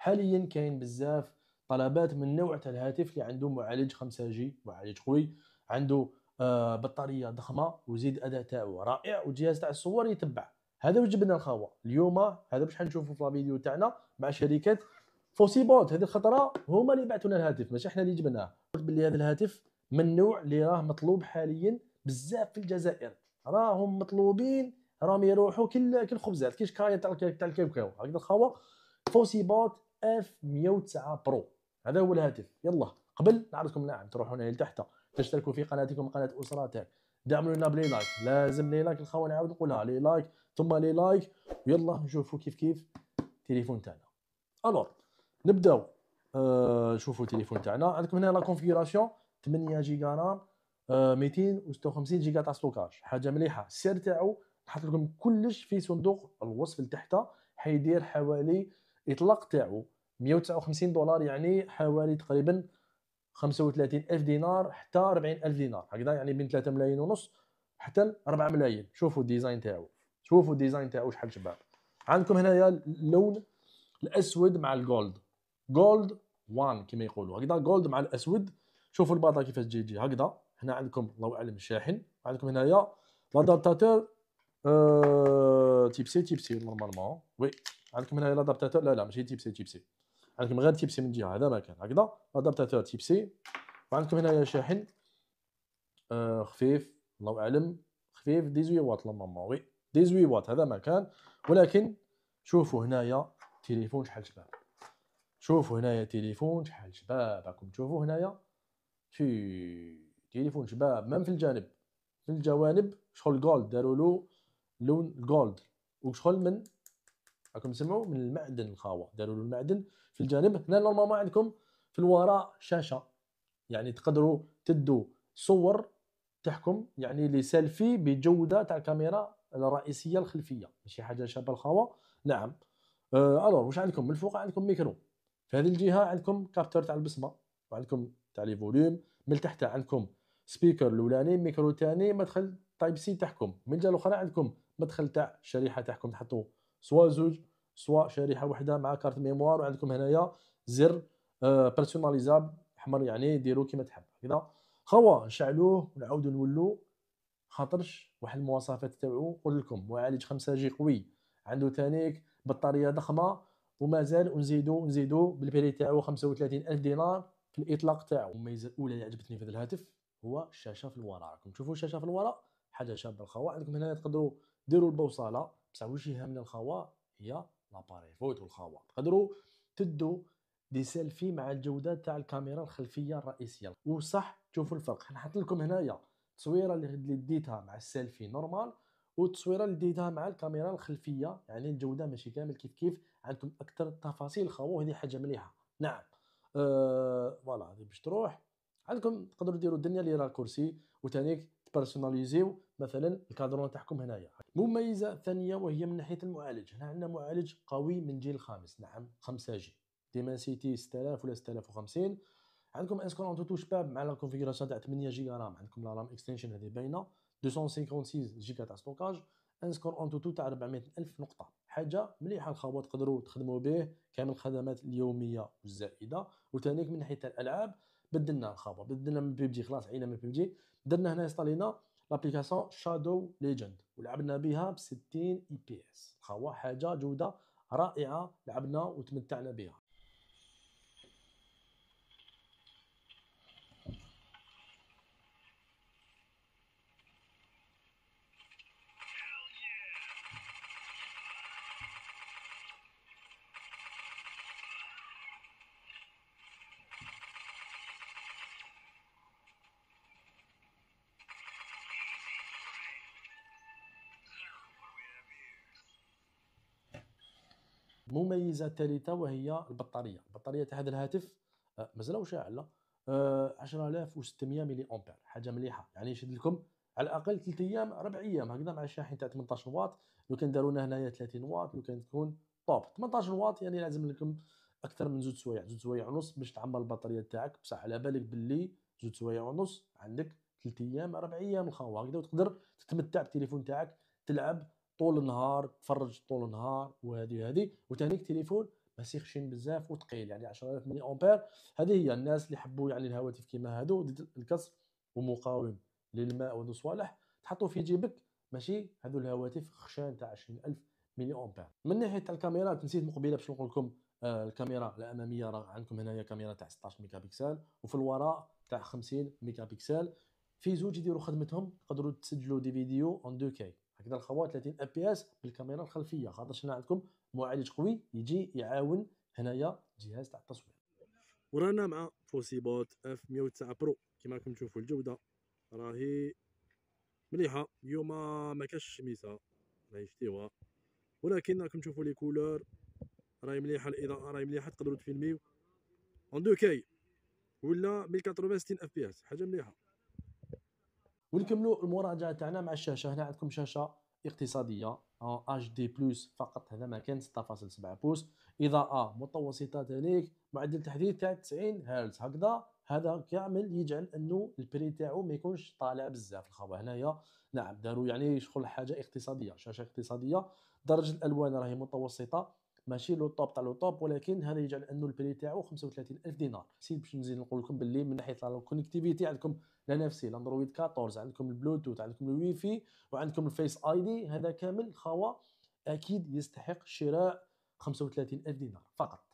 حاليا كاين بزاف طلبات من نوع تاع الهاتف اللي عنده معالج 5 جي معالج قوي عنده آه بطاريه ضخمه وزيد اداء تاعو رائع وجهاز تاع الصور يتبع هذا واش جبنا الخاوه اليوم هذا باش حنشوفوا في الفيديو تاعنا مع شركه بوت هذه الخطره هما اللي بعثوا لنا الهاتف ماشي احنا اللي جبناه قلت بلي هذا الهاتف من نوع اللي راه مطلوب حاليا بزاف في الجزائر راهم مطلوبين راهم يروحوا كل كل خبزات كيش كاين تاع تاع هكذا هكذا الخاوه بوت اف 109 برو هذا هو الهاتف يلا قبل نعرضكم نعم تروحون لتحت تشتركوا في قناتكم قناه أسراتك دعموا لنا بلي لايك لازم لي لايك الخوان عاود نقولها لي لايك ثم لي لايك ويلا نشوفوا كيف كيف التليفون تاعنا الوغ نبداو آه شوفوا التليفون تاعنا عندكم هنا لا كونفيغوراسيون 8 جيجا رام آه 256 جيجا تاع ستوكاج حاجه مليحه السعر تاعو نحط لكم كلش في صندوق الوصف لتحت حيدير حوالي الاطلاق تاعو 159 دولار يعني حوالي تقريبا 35 الف دينار حتى 40 الف دينار هكذا يعني بين 3 ملايين ونص حتى 4 ملايين شوفوا الديزاين تاعو شوفوا الديزاين تاعو شحال شباب عندكم هنايا اللون الاسود مع الجولد جولد وان كما يقولوا هكذا جولد مع الاسود شوفوا الباطا كيفاش تجي تجي هكذا هنا عندكم الله اعلم الشاحن عندكم هنايا لادابتاتور تيبسي تيبسي نورمالمون وي عندكم هنا لادابتاتور لا لا ماشي تيبسي تيبسي عندكم غير تيبسي من جهه هذا ما كان هكذا لادابتاتور تيبسي وعندكم هنايا شاحن آه خفيف الله اعلم خفيف 18 واط نورمالمون وي 18 واط هذا ما كان ولكن شوفوا هنايا تليفون شحال شباب شوفوا هنايا تليفون شحال شباب راكم تشوفوا هنايا في تليفون شباب ما في الجانب في الجوانب شغل جولد داروا له لون جولد وشغل من راكم تسمعوا من المعدن الخاوه داروا له المعدن في الجانب هنا نورمالمون عندكم في الوراء شاشه يعني تقدروا تدوا صور تحكم يعني لي سيلفي بجوده تاع الكاميرا الرئيسيه الخلفيه ماشي حاجه شابه الخاوه نعم أه واش عندكم من الفوق عندكم ميكرو في هذه الجهه عندكم كابتور تاع البصمه وعندكم تاع لي فوليوم من تحت عندكم سبيكر الاولاني ميكرو ثاني مدخل تايب سي تحكم من الجهه الاخرى عندكم مدخل تاع الشريحه تاعكم تحطوا سوا زوج سوا شريحه واحده مع كارت ميموار وعندكم هنايا زر بيرسوناليزاب آه، احمر يعني ديروا كيما تحب هكذا خوا نشعلوه ونعاودوا نولو خاطرش واحد المواصفات تاعو قول لكم معالج 5 جي قوي عنده تانيك بطاريه ضخمه ومازال نزيدو نزيدو بالبري تاعو 35000 دينار في الاطلاق تاعو الميزه الاولى اللي عجبتني في هذا الهاتف هو الشاشه في الوراء راكم تشوفوا الشاشه في الوراء حاجه شابه الخوا عندكم هنا تقدروا ديروا البوصله بصح واش يهمنا الخوا هي لاباري فوتو والخوا تقدروا تدوا دي سيلفي مع الجوده تاع الكاميرا الخلفيه الرئيسيه وصح تشوفوا الفرق حنحط لكم هنايا التصويره اللي ديتها مع السيلفي نورمال والتصويره اللي ديتها مع الكاميرا الخلفيه يعني الجوده ماشي كامل كيف كيف عندكم اكثر التفاصيل خاوه هذه حاجه مليحه نعم آه، فوالا أه... هذه باش تروح عندكم تقدروا ديروا الدنيا راه راكورسي وتانيك تبرسوناليزيو مثلا الكادرون تاعكم هنايا مميزه ثانيه وهي من ناحيه المعالج هنا عندنا معالج قوي من جيل خامس نعم 5 جي سيتي 6000 ولا 6050 عندكم انسكور اون تو شباب مع لا كونفيغوراسيون تاع 8 جيجا رام عندكم لا رام اكستنشن هذه باينه 256 جيجا تاع ستوكاج انسكور اون تو تاع 400 الف نقطه حاجه مليحه الخوات تقدروا تخدموا به كامل الخدمات اليوميه والزائده وثانيك من ناحيه الالعاب بدلنا الخوات بدلنا من بيبجي خلاص عينا من بيبجي درنا هنا استالينا لابليكاسيون شادو ليجند ولعبنا بها ب 60 اي بي اس هو حاجه جوده رائعه لعبنا وتمتعنا بها مميزه ثالثه وهي البطاريه البطاريه تاع هذا الهاتف آه، مازال واش على 10600 ملي امبير حاجه مليحه يعني يشد لكم على الاقل 3 ايام 4 ايام هكذا مع الشاحن تاع 18 واط لو كان دارونا هنايا 30 واط لو كان تكون طوب 18 واط يعني لازم لكم اكثر من زوج سوايع زوج سوايع ونص باش تعمر البطاريه تاعك بصح على بالك باللي زوج سوايع ونص عندك 3 ايام 4 ايام الخوا هكذا وتقدر تتمتع بالتليفون تاعك تلعب طول النهار تفرج طول النهار وهذه وهذه وثانيك تليفون ما سيخشين بزاف وثقيل يعني 10000 ملي امبير هذه هي الناس اللي يحبوا يعني الهواتف كيما هادو ضد الكسر ومقاوم للماء وذو صوالح تحطو في جيبك ماشي هذو الهواتف خشان تاع 20000 ملي امبير من ناحيه تاع الكاميرات نسيت مقبله باش نقول لكم آه الكاميرا الاماميه راه عندكم هنايا كاميرا تاع 16 ميجا بكسل وفي الوراء تاع 50 ميجا بكسل في زوج يديروا خدمتهم تقدروا تسجلوا دي فيديو اون 2 كي هكذا الخوات 30 ام بي اس بالكاميرا الخلفيه خاطر شنا عندكم معالج قوي يجي يعاون هنايا الجهاز تاع التصوير ورانا مع بوت اف 109 برو كما راكم تشوفوا الجوده راهي مليحه اليوم ما كاش شميسه راهي شتيوها ولكن راكم تشوفوا لي كولور راهي مليحه الاضاءه راهي مليحه تقدروا تفيلميو اون دو كي ولا 1080 اف بي اس حاجه مليحه ونكملوا المراجعه تاعنا مع الشاشه هنا عندكم شاشه اقتصاديه اتش دي بلس فقط هذا ما كان 6.7 بوص اضاءه متوسطه ذلك معدل تحديث تاع 90 هرتز هكذا هذا كامل يجعل انه البري تاعو ما يكونش طالع بزاف الخوا هنايا نعم داروا يعني شغل حاجه اقتصاديه شاشه اقتصاديه درجه الالوان راهي متوسطه ماشي لو طوب تاع لو طوب ولكن هذا يجعل انه البري تاعو 35000 دينار سي باش نزيد نقول لكم باللي من ناحيه لا كونيكتيفيتي عندكم لا نفسي الاندرويد 14 عندكم البلوتوث عندكم الواي فاي وعندكم الفيس اي دي هذا كامل خوا اكيد يستحق شراء 35000 دينار فقط